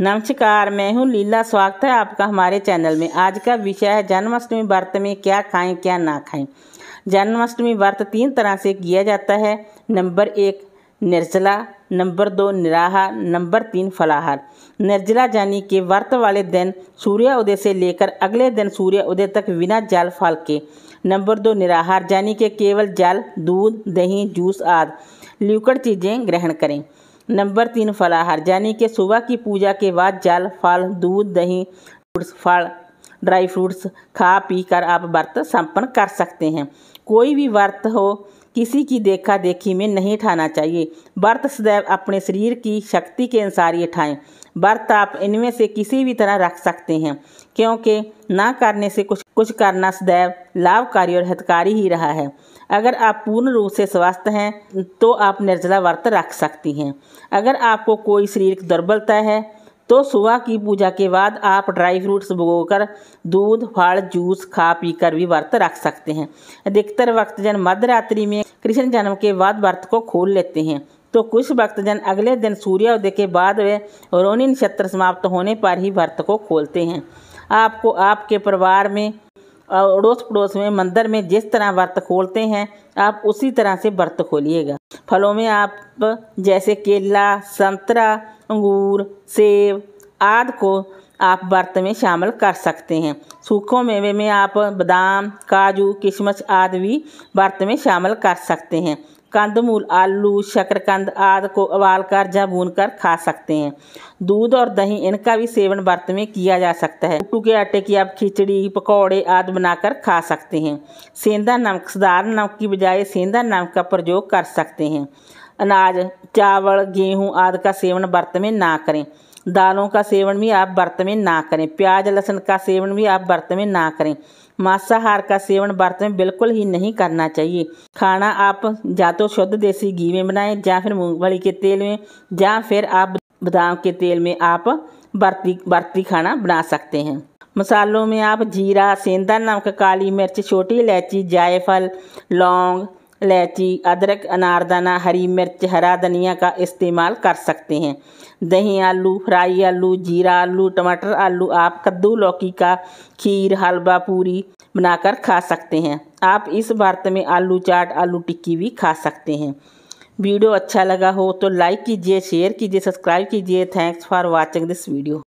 नमस्कार मैं हूं लीला स्वागत है आपका हमारे चैनल में आज का विषय है जन्माष्टमी व्रत में क्या खाएं क्या ना खाएं जन्माष्टमी व्रत तीन तरह से किया जाता है नंबर एक निर्जला नंबर दो निराहार नंबर तीन फलाहार निर्जला यानी कि व्रत वाले दिन सूर्योदय से लेकर अगले दिन सूर्योदय तक बिना जल फल के नंबर दो निराहार यानी कि केवल जल दूध दही जूस आदि ल्यूकड़ चीज़ें ग्रहण करें नंबर तीन फलाहार यानी कि सुबह की पूजा के बाद जल फल दूध दही फ्रूट्स फल ड्राई फ्रूट्स खा पी कर आप व्रत संपन्न कर सकते हैं कोई भी व्रत हो किसी की देखा देखी में नहीं उठाना चाहिए व्रत सदैव अपने शरीर की शक्ति के अनुसार ये उठाएँ व्रत आप इनमें से किसी भी तरह रख सकते हैं क्योंकि ना करने से कुछ कुछ करना सदैव लाभकारी और हितकारी ही रहा है अगर आप पूर्ण रूप से स्वस्थ हैं तो आप निर्जला व्रत रख सकती हैं अगर आपको कोई शरीरिक दुर्बलता है तो सुबह की पूजा के बाद आप ड्राई फ्रूट्स कर दूध फल जूस खा पीकर भी व्रत रख सकते हैं अधिकतर भक्तजन मध्यरात्रि में कृष्ण जन्म के बाद व्रत को खोल लेते हैं तो कुछ भक्तजन अगले दिन सूर्योदय के बाद वे रोनी नक्षत्र समाप्त होने पर ही व्रत को खोलते हैं आपको आपके परिवार में अड़ोस पड़ोस में मंदिर में जिस तरह व्रत खोलते हैं आप उसी तरह से व्रत खोलिएगा फलों में आप जैसे केला संतरा अंगूर सेब आदि को आप व्रत में शामिल कर सकते हैं सूखों मेवे में आप बादाम काजू किशमिश आदि भी व्रत में शामिल कर सकते हैं कंदमूल आलू शकरकंद आदि को उबाल कर या भून कर खा सकते हैं दूध और दही इनका भी सेवन व्रत में किया जा सकता है कुट्टू के आटे की आप खिचड़ी पकौड़े आदि बनाकर खा सकते हैं सेंधा नमक साधारण नमक की बजाय सेंधा नमक का प्रयोग कर सकते हैं अनाज चावल गेहूँ आदि का सेवन व्रत में ना करें दालों का सेवन भी आप व्रत में ना करें प्याज लहसुन का सेवन भी आप व्रत में ना करें मांसाहार का सेवन व्रत में बिल्कुल ही नहीं करना चाहिए खाना आप या तो शुद्ध देसी घी में बनाएं या फिर मूंगफली के तेल में या फिर आप बादाम के तेल में आप बर्ती बर्ती खाना बना सकते हैं मसालों में आप जीरा सेंधा नमक काली मिर्च छोटी इलायची जायफल लौंग इलायची अदरक अनारदाना हरी मिर्च हरा धनिया का इस्तेमाल कर सकते हैं दही आलू फ्राई आलू जीरा आलू टमाटर आलू आप कद्दू लौकी का खीर हलवा पूरी बनाकर खा सकते हैं आप इस व्रत में आलू चाट आलू टिक्की भी खा सकते हैं वीडियो अच्छा लगा हो तो लाइक कीजिए शेयर कीजिए सब्सक्राइब कीजिए thanks for watching this video